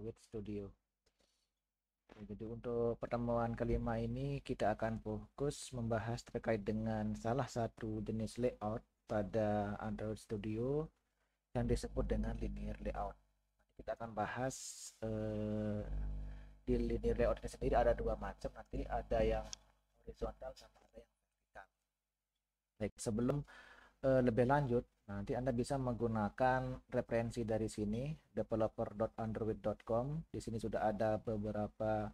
with Studio. Jadi untuk pertemuan kelima ini kita akan fokus membahas terkait dengan salah satu jenis layout pada Android Studio yang disebut dengan linear layout. Kita akan bahas eh, di linear layout ini sendiri ada dua macam. Nanti ada yang horizontal sama ada yang vertikal. Baik, sebelum eh, lebih lanjut nanti Anda bisa menggunakan referensi dari sini developer.android.com. Di sini sudah ada beberapa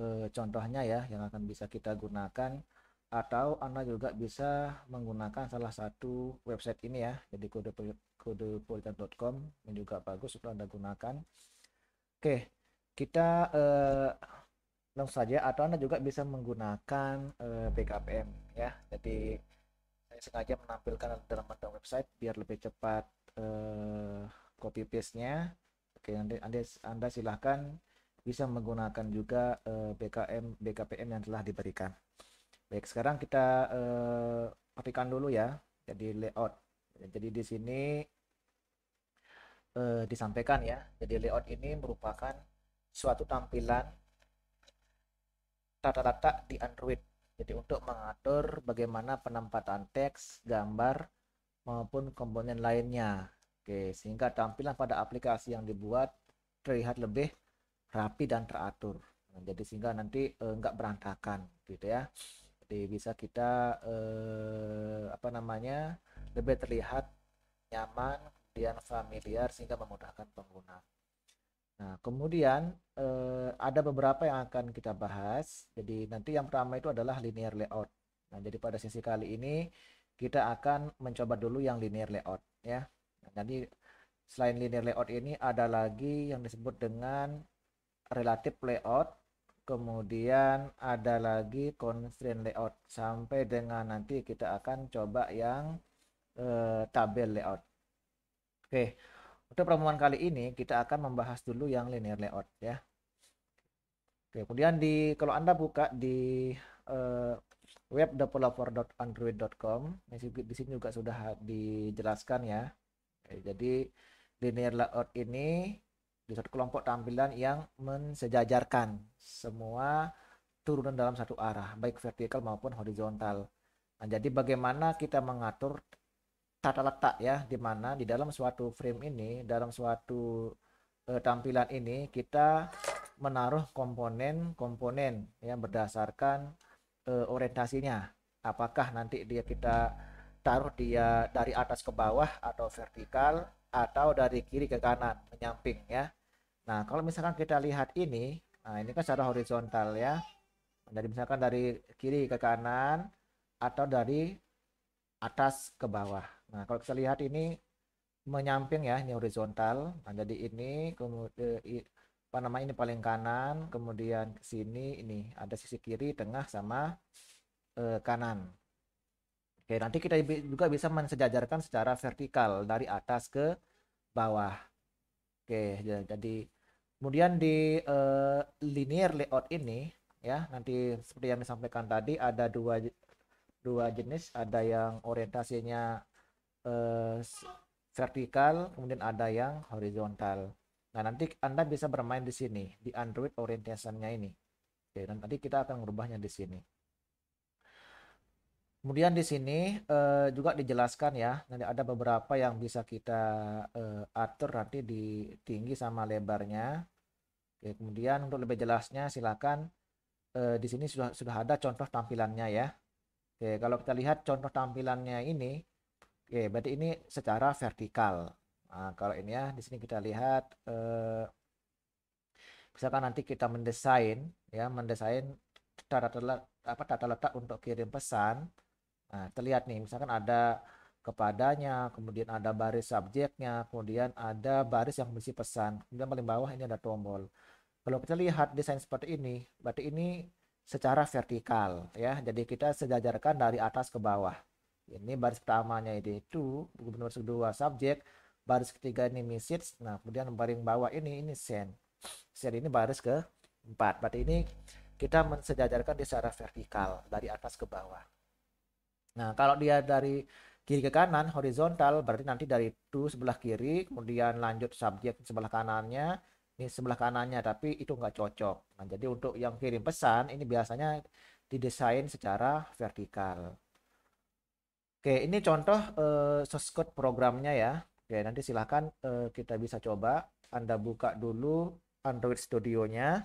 eh, contohnya ya yang akan bisa kita gunakan atau Anda juga bisa menggunakan salah satu website ini ya. Jadi kode kodepolitan.com yang juga bagus untuk Anda gunakan. Oke, kita eh, langsung saja atau Anda juga bisa menggunakan eh, PKPM ya. Jadi Ya, sengaja menampilkan dalam bentuk website biar lebih cepat uh, copy paste-nya. Oke, nanti anda, anda silahkan bisa menggunakan juga uh, eh, BKM BKPM yang telah diberikan. Baik, sekarang kita uh, apikan dulu ya. Jadi layout. Jadi di sini uh, disampaikan ya. Jadi layout ini merupakan suatu tampilan tata letak di Android jadi untuk mengatur bagaimana penempatan teks, gambar, maupun komponen lainnya. Oke, sehingga tampilan pada aplikasi yang dibuat terlihat lebih rapi dan teratur. jadi sehingga nanti eh, berantakan gitu ya. Jadi bisa kita eh, apa namanya lebih terlihat nyaman, dan familiar sehingga memudahkan pengguna. Nah, kemudian Eh, ada beberapa yang akan kita bahas. Jadi nanti yang pertama itu adalah linear layout. Nah, jadi pada sesi kali ini kita akan mencoba dulu yang linear layout ya. Nah, jadi selain linear layout ini ada lagi yang disebut dengan relative layout, kemudian ada lagi constraint layout sampai dengan nanti kita akan coba yang eh, tabel layout. Oke. Untuk pertemuan kali ini kita akan membahas dulu yang linear layout ya. Oke, kemudian di kalau Anda buka di uh, web developer.android.com di sini juga sudah dijelaskan ya. Oke, jadi linear layout ini di satu kelompok tampilan yang mensejajarkan semua turunan dalam satu arah, baik vertikal maupun horizontal. Nah, jadi bagaimana kita mengatur tata letak ya, di mana di dalam suatu frame ini, dalam suatu uh, tampilan ini kita menaruh komponen-komponen yang berdasarkan uh, orientasinya. Apakah nanti dia kita taruh dia dari atas ke bawah atau vertikal atau dari kiri ke kanan menyamping ya. Nah, kalau misalkan kita lihat ini, nah ini kan secara horizontal ya. Dari misalkan dari kiri ke kanan atau dari atas ke bawah. Nah, kalau kita lihat ini menyamping ya, ini horizontal. Nah, jadi ini kemudian apa nama ini paling kanan kemudian ke sini ini ada sisi kiri tengah sama eh, kanan oke nanti kita juga bisa mensejajarkan secara vertikal dari atas ke bawah oke jadi kemudian di eh, linear layout ini ya nanti seperti yang disampaikan tadi ada dua dua jenis ada yang orientasinya eh, vertikal kemudian ada yang horizontal Nah, nanti Anda bisa bermain di sini, di Android orientasinya ini. Oke, dan tadi kita akan merubahnya di sini. Kemudian di sini eh, juga dijelaskan ya, nanti ada beberapa yang bisa kita eh, atur nanti di tinggi sama lebarnya. Oke, kemudian untuk lebih jelasnya silakan eh, di sini sudah sudah ada contoh tampilannya ya. Oke, kalau kita lihat contoh tampilannya ini, oke, berarti ini secara vertikal. Nah, kalau ini ya, di sini kita lihat eh, misalkan nanti kita mendesain ya, mendesain tata letak apa tata letak untuk kirim pesan. Nah, terlihat nih misalkan ada kepadanya, kemudian ada baris subjeknya, kemudian ada baris yang berisi pesan. Kemudian paling bawah ini ada tombol. Kalau kita lihat desain seperti ini, berarti ini secara vertikal ya. Jadi kita sejajarkan dari atas ke bawah. Ini baris pertamanya itu, gubernur kedua subjek, baris ketiga ini misits nah kemudian paling bawah ini ini sen sen ini baris ke empat berarti ini kita mensejajarkan di secara vertikal dari atas ke bawah nah kalau dia dari kiri ke kanan horizontal berarti nanti dari itu sebelah kiri kemudian lanjut subjek sebelah kanannya ini sebelah kanannya tapi itu nggak cocok nah jadi untuk yang kirim pesan ini biasanya didesain secara vertikal Oke, ini contoh uh, eh, source code programnya ya. Oke nanti silahkan uh, kita bisa coba. Anda buka dulu Android Studio-nya.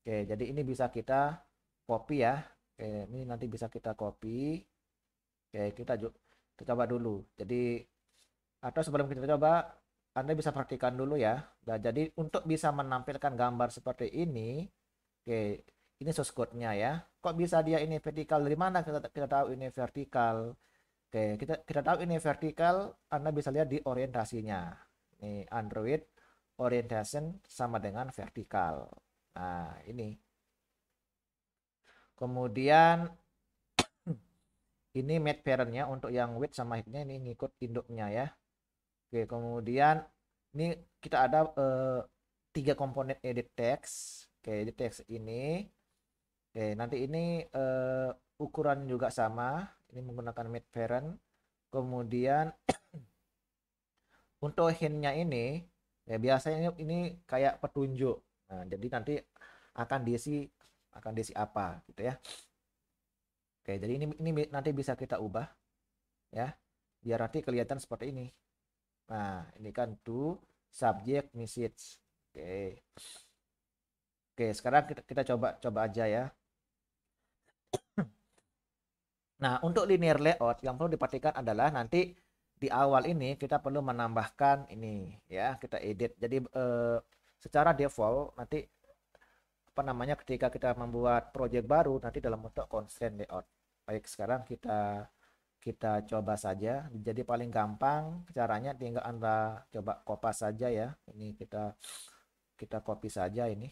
Oke, jadi ini bisa kita copy ya. Oke, ini nanti bisa kita copy. Oke, kita, kita coba dulu. Jadi, atau sebelum kita coba, Anda bisa praktikan dulu ya. Nah, jadi untuk bisa menampilkan gambar seperti ini, oke, ini source code-nya ya. Kok bisa dia ini vertikal? Dari mana kita, kita tahu ini vertikal? Oke, kita kita tahu ini vertikal, Anda bisa lihat di orientasinya. Ini Android orientation sama dengan vertikal. Nah, ini. Kemudian ini mate parentnya untuk yang width sama heightnya ini ngikut induknya ya. Oke, kemudian ini kita ada eh, tiga komponen edit text. Oke, edit text ini. Oke, nanti ini eh, ukuran juga sama ini menggunakan Mid parent kemudian untuk hintnya ini ya biasanya ini, ini kayak petunjuk nah jadi nanti akan diisi akan diisi apa gitu ya oke jadi ini ini nanti bisa kita ubah ya biar nanti kelihatan seperti ini nah ini kan to subject message oke oke sekarang kita, kita coba coba aja ya Nah, untuk linear layout yang perlu diperhatikan adalah nanti di awal ini kita perlu menambahkan ini ya, kita edit. Jadi eh, secara default nanti apa namanya ketika kita membuat project baru nanti dalam bentuk constraint layout. Baik, sekarang kita kita coba saja. Jadi paling gampang caranya tinggal Anda coba copy saja ya. Ini kita kita copy saja ini.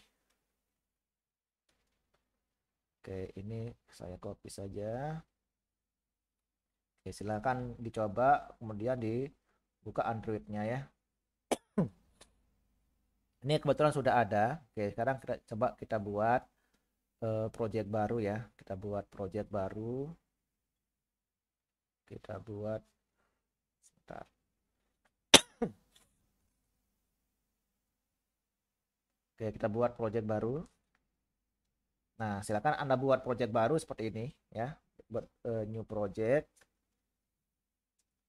Oke, ini saya copy saja. Oke, silakan dicoba kemudian dibuka Android-nya ya. Ini kebetulan sudah ada. Oke, sekarang kita coba kita buat uh, project baru ya. Kita buat project baru. Kita buat Oke, kita buat project baru. Nah, silakan Anda buat project baru seperti ini ya. Buat uh, new project.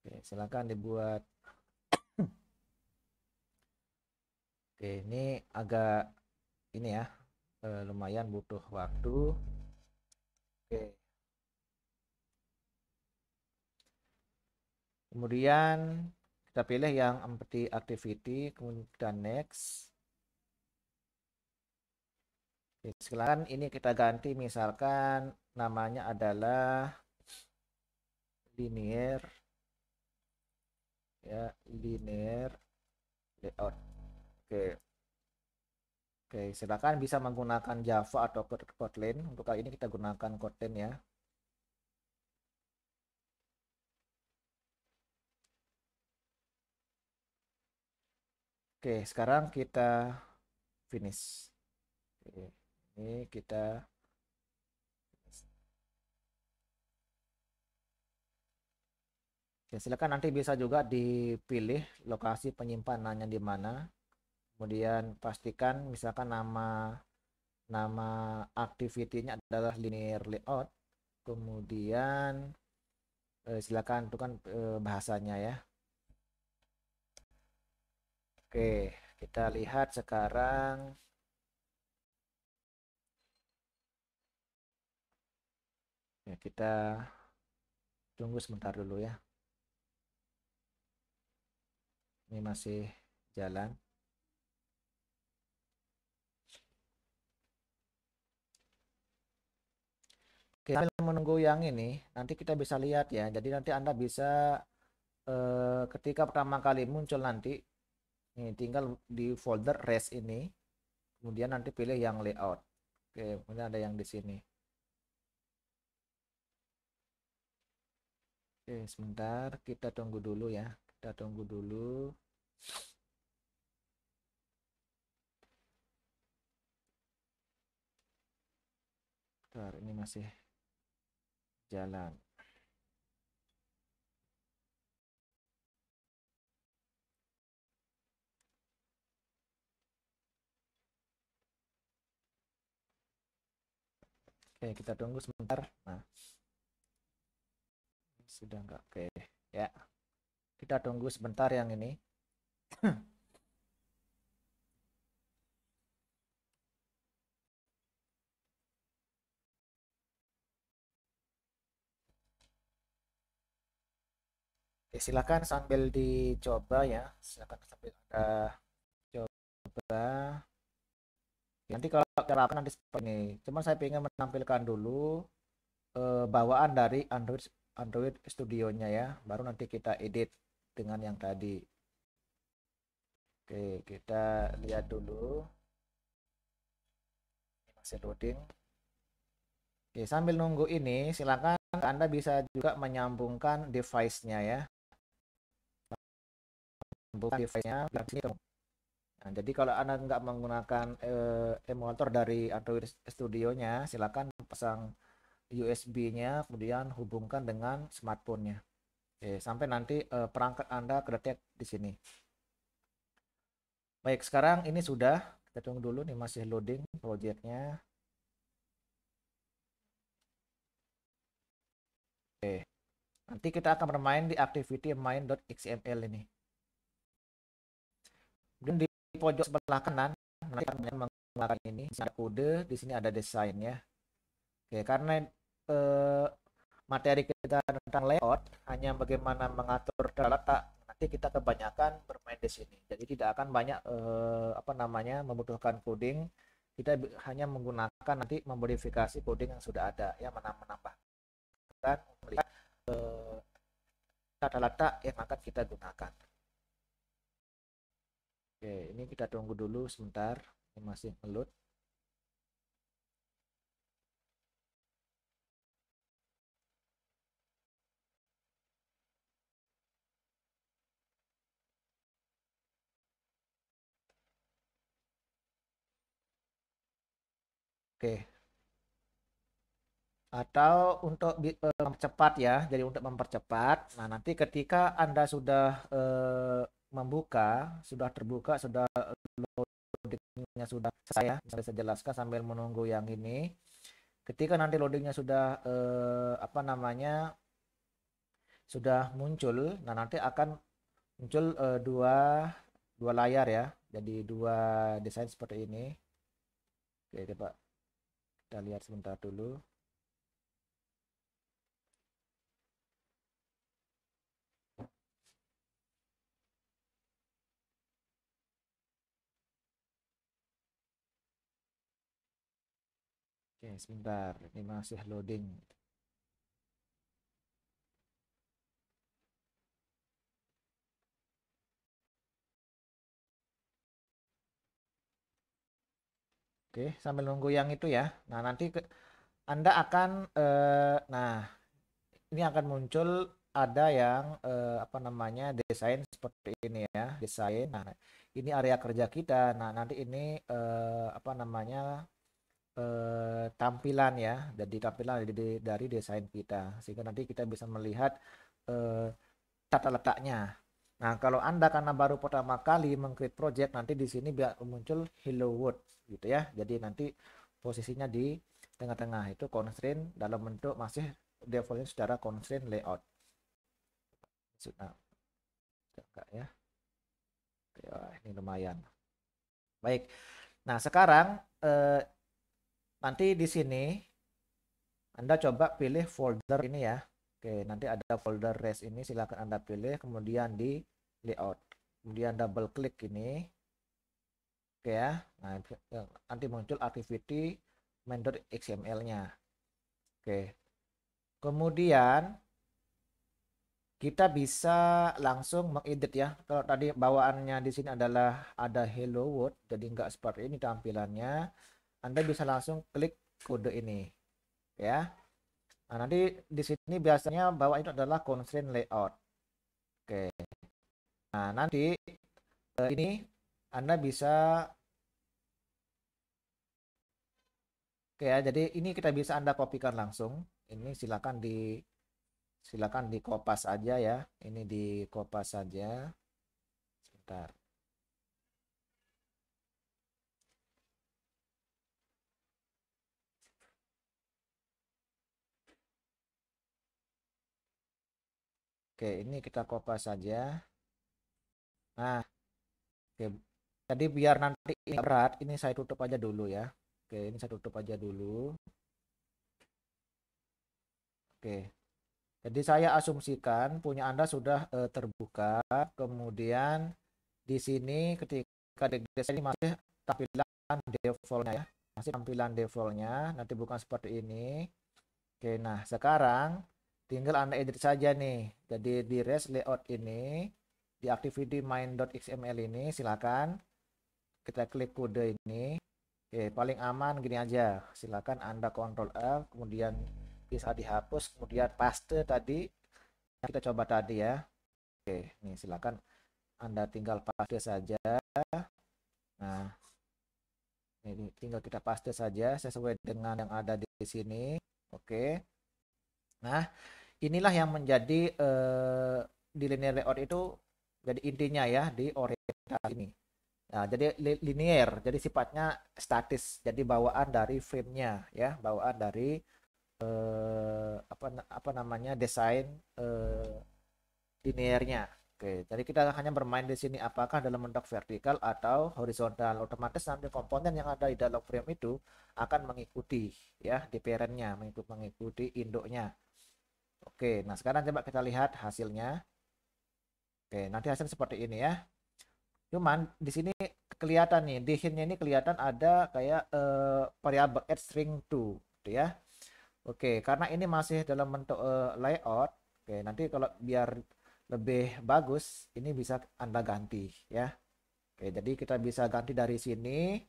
Oke, silakan dibuat. Oke, ini agak ini ya, eh, lumayan butuh waktu. Oke. Kemudian kita pilih yang empty activity, kemudian next. Oke, silahkan ini kita ganti misalkan namanya adalah linear ya linear layout oke oke silakan bisa menggunakan Java atau Kotlin untuk kali ini kita gunakan Kotlin ya Oke, sekarang kita finish. Oke, ini kita Ya, silakan nanti bisa juga dipilih lokasi penyimpanannya di mana. Kemudian pastikan misalkan nama nama activity-nya adalah linear layout. Kemudian eh, silakan kan eh, bahasanya ya. Oke, kita lihat sekarang ya kita tunggu sebentar dulu ya ini masih jalan Oke, sambil menunggu yang ini, nanti kita bisa lihat ya. Jadi nanti Anda bisa eh, ketika pertama kali muncul nanti, ini tinggal di folder res ini, kemudian nanti pilih yang layout. Oke, kemudian ada yang di sini. Oke, sebentar kita tunggu dulu ya kita tunggu dulu Bentar, ini masih jalan Oke, kita tunggu sebentar. Nah, sudah enggak oke ya. Kita tunggu sebentar yang ini. Oke, silakan sambil dicoba ya. Silakan sambil ada coba. Nanti kalau terapkan nanti seperti ini. Cuman saya ingin menampilkan dulu eh, bawaan dari Android Android studionya ya. Baru nanti kita edit dengan yang tadi oke kita lihat dulu masih loading oke sambil nunggu ini silakan anda bisa juga menyambungkan device-nya ya menyambungkan device-nya Nah, jadi kalau Anda nggak menggunakan eh, emulator dari Android Studio-nya, silakan pasang USB-nya, kemudian hubungkan dengan smartphone-nya. Oke, eh, sampai nanti uh, perangkat Anda kedetek di sini. Baik, sekarang ini sudah. Kita tunggu dulu, nih masih loading projectnya. Oke, nanti kita akan bermain di activity main.xml ini. Kemudian di pojok sebelah kanan, nanti akan menggunakan ini. ada kode, di sini ada desainnya. Oke, karena eh, materi kita tentang layout hanya bagaimana mengatur letak nanti kita kebanyakan bermain di sini jadi tidak akan banyak eh, apa namanya membutuhkan coding kita hanya menggunakan nanti memodifikasi coding yang sudah ada ya menambah menambahkan melihat eh, tata letak yang akan kita gunakan oke ini kita tunggu dulu sebentar ini masih melut Oke. Atau untuk uh, mempercepat ya. Jadi untuk mempercepat. Nah, nanti ketika Anda sudah uh, membuka, sudah terbuka, sudah loadingnya sudah saya misalnya saya jelaskan sambil menunggu yang ini. Ketika nanti loadingnya sudah uh, apa namanya sudah muncul, nah nanti akan muncul uh, dua dua layar ya, jadi dua desain seperti ini. Oke, Pak kita lihat sebentar dulu Oke, sebentar. Ini masih loading. Oke, sambil nunggu yang itu ya. Nah, nanti ke, Anda akan eh, nah ini akan muncul ada yang eh, apa namanya desain seperti ini ya, desain. Nah, ini area kerja kita. Nah, nanti ini eh, apa namanya eh, tampilan ya. Jadi tampilan dari, dari desain kita sehingga nanti kita bisa melihat eh, tata letaknya. Nah, kalau Anda karena baru pertama kali mengcreate project, nanti di sini biar muncul hello world gitu ya. Jadi nanti posisinya di tengah-tengah itu constraint dalam bentuk masih defaultnya secara constraint layout. Nah, ya. Oke, ya, ini lumayan. Baik. Nah, sekarang eh, nanti di sini Anda coba pilih folder ini ya. Oke, nanti ada folder rest ini silahkan Anda pilih kemudian di layout. Kemudian double klik ini. Oke ya. Nah, eh, nanti muncul activity main.xml-nya. Oke. Kemudian kita bisa langsung mengedit ya. Kalau tadi bawaannya di sini adalah ada hello world, jadi nggak seperti ini tampilannya. Anda bisa langsung klik kode ini, ya. Nah, nanti di sini biasanya bawah itu adalah constraint layout. Oke. Nah, nanti eh, ini Anda bisa Oke ya, jadi ini kita bisa Anda kopikan langsung. Ini silakan di silakan di dikopas aja ya. Ini di dikopas saja. Sebentar. Oke, ini kita copas saja. Nah, oke. Tadi biar nanti ini berat, ini saya tutup aja dulu ya. Oke, ini saya tutup aja dulu. Oke. Jadi saya asumsikan punya Anda sudah uh, terbuka, kemudian di sini ketika degres ini masih tampilan defaultnya ya. Masih tampilan defaultnya, nanti bukan seperti ini. Oke, nah sekarang tinggal anda edit saja nih jadi di rest layout ini di activity main.xml ini silakan kita klik kode ini Oke, paling aman gini aja silakan anda kontrol F kemudian bisa dihapus kemudian paste tadi kita coba tadi ya Oke nih silakan anda tinggal paste saja nah ini tinggal kita paste saja sesuai dengan yang ada di sini Oke Nah, inilah yang menjadi uh, eh, di linear layout itu jadi intinya ya di orientasi ini. Nah, jadi linear, jadi sifatnya statis, jadi bawaan dari frame-nya ya, bawaan dari eh, apa apa namanya desain eh, linearnya. Oke, jadi kita hanya bermain di sini apakah dalam bentuk vertikal atau horizontal. Otomatis nanti komponen yang ada di dalam frame itu akan mengikuti ya di parentnya, nya mengikuti induknya. Oke, nah sekarang coba kita lihat hasilnya. Oke, nanti hasil seperti ini ya. Cuman di sini kelihatan nih, di sini ini kelihatan ada kayak uh, variabel add string to, gitu ya. Oke, karena ini masih dalam bentuk uh, layout. Oke, nanti kalau biar lebih bagus, ini bisa Anda ganti ya. Oke, jadi kita bisa ganti dari sini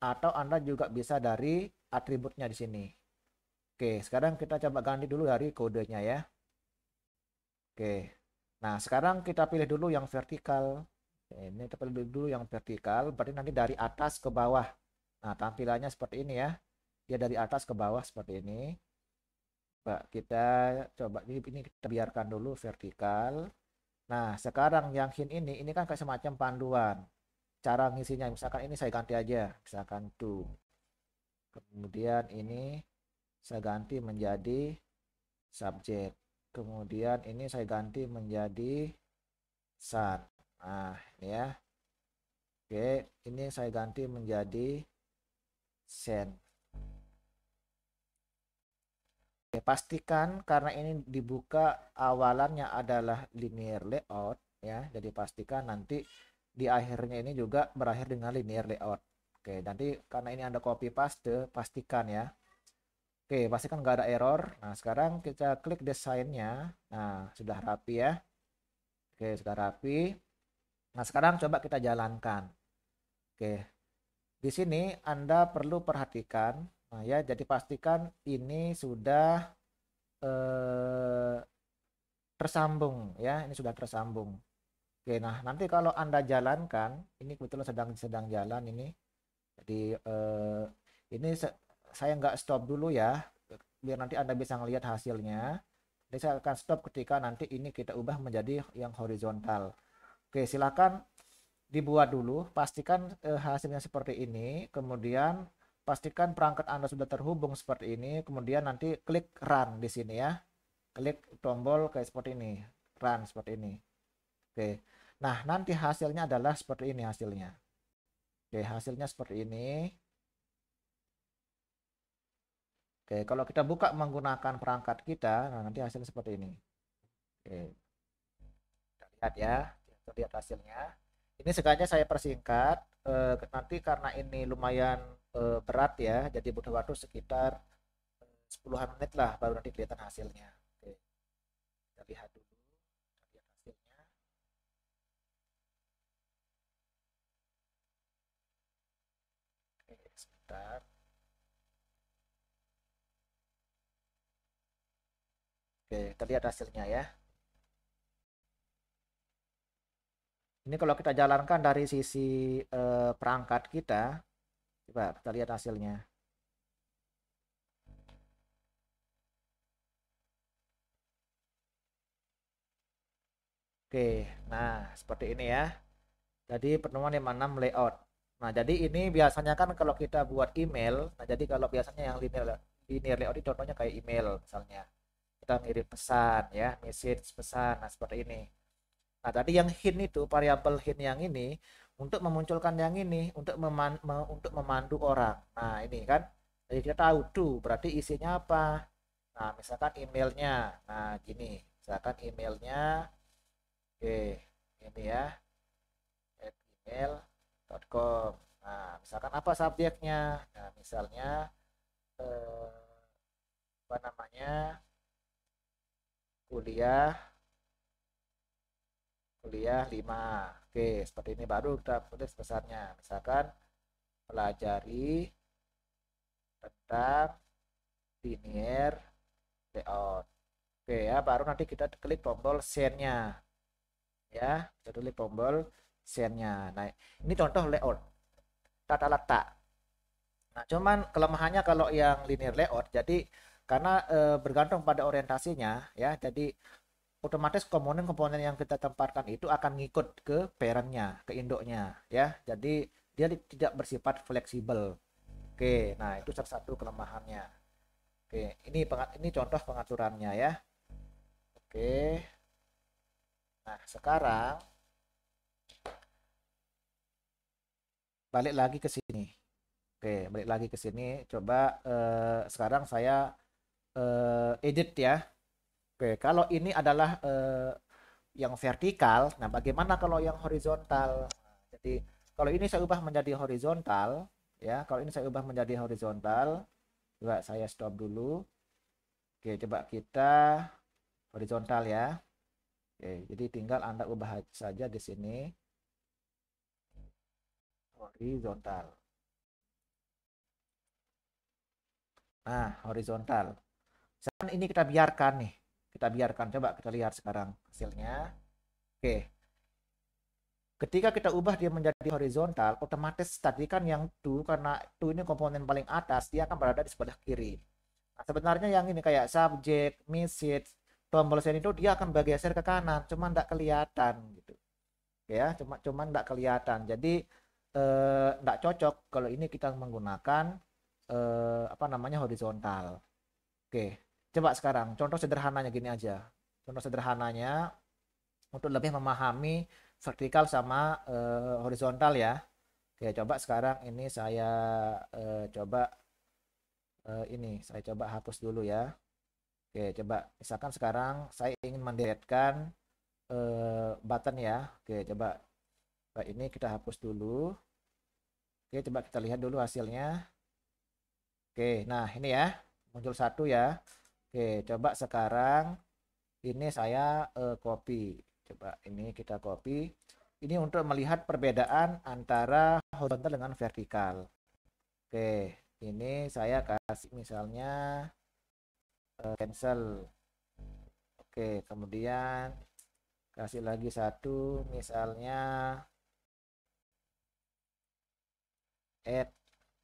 atau Anda juga bisa dari atributnya di sini. Oke, sekarang kita coba ganti dulu dari kodenya ya. Oke. Nah, sekarang kita pilih dulu yang vertikal. ini kita pilih dulu yang vertikal, berarti nanti dari atas ke bawah. Nah, tampilannya seperti ini ya. Dia dari atas ke bawah seperti ini. Coba kita coba ini, ini kita biarkan dulu vertikal. Nah, sekarang yang hint ini ini kan kayak semacam panduan. Cara ngisinya misalkan ini saya ganti aja, misalkan to. Kemudian ini saya ganti menjadi subjek kemudian ini saya ganti menjadi saat. nah ini ya oke ini saya ganti menjadi sen oke, pastikan karena ini dibuka awalannya adalah linear layout ya jadi pastikan nanti di akhirnya ini juga berakhir dengan linear layout oke nanti karena ini anda copy paste pastikan ya Oke, pastikan nggak ada error. Nah, sekarang kita klik desainnya. Nah, sudah rapi ya. Oke, sudah rapi. Nah, sekarang coba kita jalankan. Oke. Di sini Anda perlu perhatikan, nah ya, jadi pastikan ini sudah eh, tersambung ya, ini sudah tersambung. Oke, nah nanti kalau Anda jalankan, ini kebetulan sedang sedang jalan ini. Jadi eh, ini saya nggak stop dulu ya biar nanti anda bisa ngelihat hasilnya jadi saya akan stop ketika nanti ini kita ubah menjadi yang horizontal oke silahkan dibuat dulu pastikan eh, hasilnya seperti ini kemudian pastikan perangkat anda sudah terhubung seperti ini kemudian nanti klik run di sini ya klik tombol kayak seperti ini run seperti ini oke nah nanti hasilnya adalah seperti ini hasilnya oke hasilnya seperti ini Oke, kalau kita buka menggunakan perangkat kita, nah nanti hasilnya seperti ini. Oke. Kita lihat ya, kita lihat hasilnya. Ini sekalinya saya persingkat eh, nanti karena ini lumayan eh, berat ya, jadi butuh waktu sekitar 10-an eh, menit lah baru nanti kelihatan hasilnya. Oke. Kita lihat dulu. sebentar Oke, terlihat hasilnya ya. Ini kalau kita jalankan dari sisi eh, perangkat kita, coba kita lihat hasilnya. Oke, nah seperti ini ya. Jadi pertemuan mana layout. Nah, jadi ini biasanya kan kalau kita buat email, nah jadi kalau biasanya yang linear, linear layout itu contohnya kayak email misalnya kita ngirim pesan ya message pesan nah seperti ini nah tadi yang hint itu variabel hint yang ini untuk memunculkan yang ini untuk meman me untuk memandu orang nah ini kan jadi kita tahu tuh berarti isinya apa nah misalkan emailnya nah gini misalkan emailnya oke ini ya email.com nah misalkan apa subjeknya nah misalnya eh, apa namanya kuliah kuliah 5 oke seperti ini baru kita tulis besarnya, misalkan pelajari tentang linear layout oke ya baru nanti kita klik tombol send-nya ya kita klik tombol send-nya nah ini contoh layout tata letak nah cuman kelemahannya kalau yang linear layout jadi karena e, bergantung pada orientasinya ya jadi otomatis komponen-komponen yang kita tempatkan itu akan ngikut ke parentnya ke induknya ya jadi dia tidak bersifat fleksibel oke nah itu salah satu kelemahannya oke ini ini contoh pengaturannya ya oke nah sekarang balik lagi ke sini Oke, balik lagi ke sini. Coba eh, sekarang saya uh, edit ya. Oke, kalau ini adalah uh, yang vertikal. Nah, bagaimana kalau yang horizontal? Nah, jadi, kalau ini saya ubah menjadi horizontal, ya. Kalau ini saya ubah menjadi horizontal. Coba saya stop dulu. Oke, coba kita horizontal ya. Oke, jadi tinggal Anda ubah saja di sini. Horizontal. Nah, horizontal. Misalkan ini kita biarkan nih. Kita biarkan. Coba kita lihat sekarang hasilnya. Oke. Ketika kita ubah dia menjadi horizontal, otomatis tadi kan yang tuh karena tuh ini komponen paling atas, dia akan berada di sebelah kiri. Nah, sebenarnya yang ini kayak subject, message, tombol send itu dia akan bergeser ke kanan, cuman tidak kelihatan gitu. Ya, cuma cuman tidak kelihatan. Jadi tidak eh, cocok kalau ini kita menggunakan eh, apa namanya horizontal. Oke. Coba sekarang, contoh sederhananya gini aja. Contoh sederhananya untuk lebih memahami vertikal sama uh, horizontal ya. Oke, coba sekarang ini saya uh, coba uh, ini, saya coba hapus dulu ya. Oke, coba misalkan sekarang saya ingin menderetkan uh, button ya. Oke, coba Nah, ini kita hapus dulu. Oke, coba kita lihat dulu hasilnya. Oke, nah ini ya, muncul satu ya. Oke, coba sekarang ini saya uh, copy. Coba ini kita copy. Ini untuk melihat perbedaan antara horizontal dengan vertikal. Oke, ini saya kasih misalnya uh, cancel. Oke, kemudian kasih lagi satu misalnya add.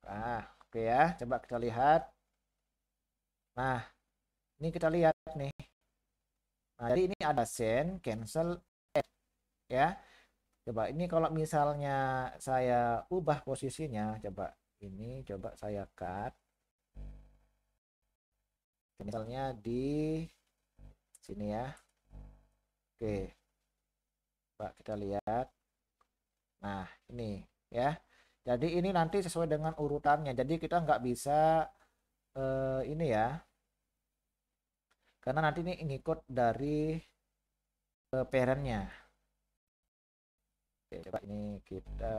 Nah, oke ya, coba kita lihat. Nah, ini kita lihat nih. Nah, jadi ini ada send, cancel, add. Ya. Coba ini kalau misalnya saya ubah posisinya, coba ini coba saya cut. Misalnya di sini ya. Oke. Coba kita lihat. Nah, ini ya. Jadi ini nanti sesuai dengan urutannya. Jadi kita nggak bisa uh, ini ya karena nanti ini ngikut dari uh, parentnya oke coba ini kita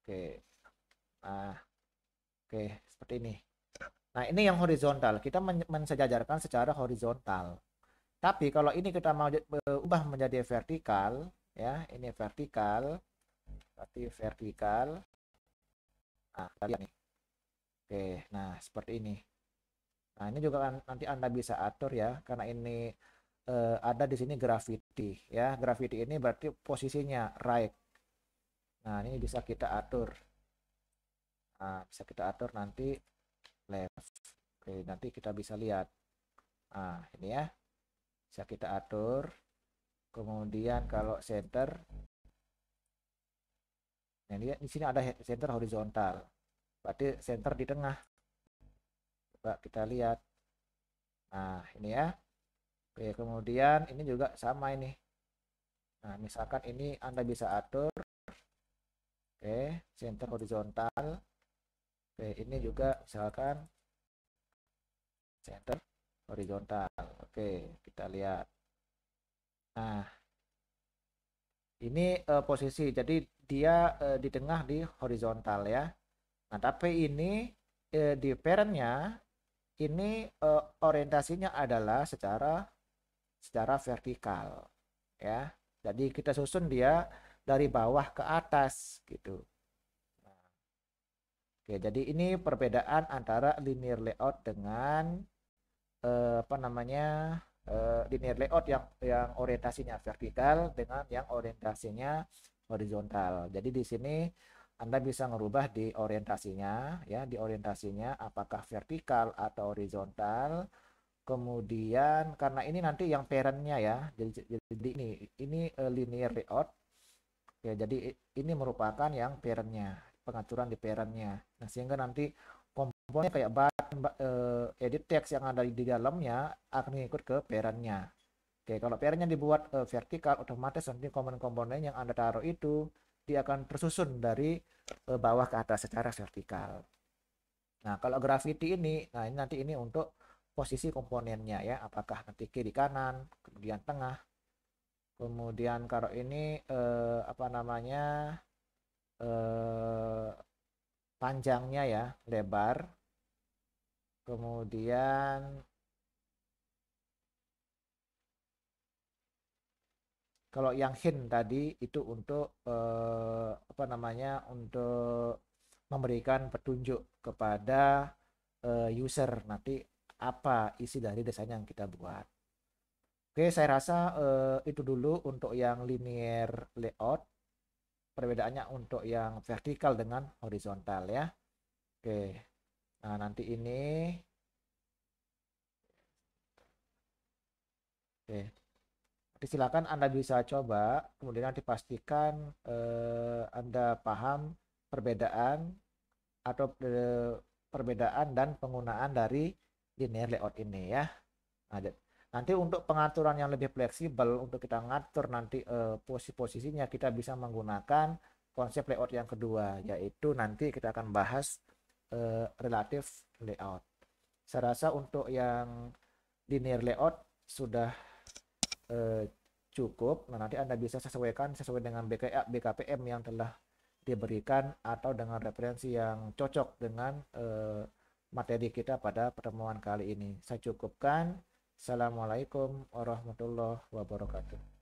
oke nah oke seperti ini nah ini yang horizontal kita men mensejajarkan secara horizontal tapi kalau ini kita mau e, ubah menjadi vertikal ya ini vertikal berarti vertikal nah kita lihat nih Oke, nah seperti ini. Nah ini juga nanti Anda bisa atur ya, karena ini eh, ada di sini gravity ya. Gravity ini berarti posisinya right. Nah ini bisa kita atur. Nah, bisa kita atur nanti left. Oke, nanti kita bisa lihat. Nah ini ya, bisa kita atur. Kemudian kalau center, nah, ini ya, di sini ada center horizontal berarti center di tengah coba kita lihat nah ini ya Oke, kemudian ini juga sama ini nah misalkan ini anda bisa atur Oke, center horizontal Oke, ini juga misalkan center horizontal Oke, kita lihat nah ini uh, posisi jadi dia uh, di tengah di horizontal ya Nah, tapi ini eh, di parentnya ini eh, orientasinya adalah secara secara vertikal ya. Jadi kita susun dia dari bawah ke atas gitu. Nah, oke, jadi ini perbedaan antara linear layout dengan eh, apa namanya eh, linear layout yang yang orientasinya vertikal dengan yang orientasinya horizontal. Jadi di sini anda bisa merubah di orientasinya ya, di orientasinya apakah vertikal atau horizontal. Kemudian karena ini nanti yang parentnya ya, jadi, jadi ini ini eh, linear layout. Ya, jadi ini merupakan yang parentnya, pengaturan di parentnya. Nah, sehingga nanti komponen kayak button, eh, edit text yang ada di dalamnya akan ikut ke parentnya. Oke, kalau parentnya dibuat uh, vertikal, otomatis nanti komponen-komponen yang Anda taruh itu dia akan tersusun dari eh, bawah ke atas secara vertikal. Nah, kalau grafiti ini, nah ini nanti ini untuk posisi komponennya ya, apakah nanti kiri kanan, kemudian tengah. Kemudian kalau ini eh, apa namanya? eh panjangnya ya, lebar. Kemudian Kalau yang hin tadi itu untuk eh, apa namanya untuk memberikan petunjuk kepada eh, user nanti apa isi dari desain yang kita buat. Oke, saya rasa eh, itu dulu untuk yang linear layout. Perbedaannya untuk yang vertikal dengan horizontal ya. Oke. Nah, nanti ini Silakan Anda bisa coba, kemudian dipastikan eh, Anda paham perbedaan atau eh, perbedaan dan penggunaan dari linear layout ini ya. Nah, nanti untuk pengaturan yang lebih fleksibel untuk kita ngatur nanti eh, posisi-posisinya kita bisa menggunakan konsep layout yang kedua yaitu nanti kita akan bahas eh, relatif layout. Saya rasa untuk yang linear layout sudah eh, cukup. Nah, nanti Anda bisa sesuaikan sesuai dengan BKA, BKPM yang telah diberikan atau dengan referensi yang cocok dengan eh, materi kita pada pertemuan kali ini. Saya cukupkan. Assalamualaikum warahmatullahi wabarakatuh.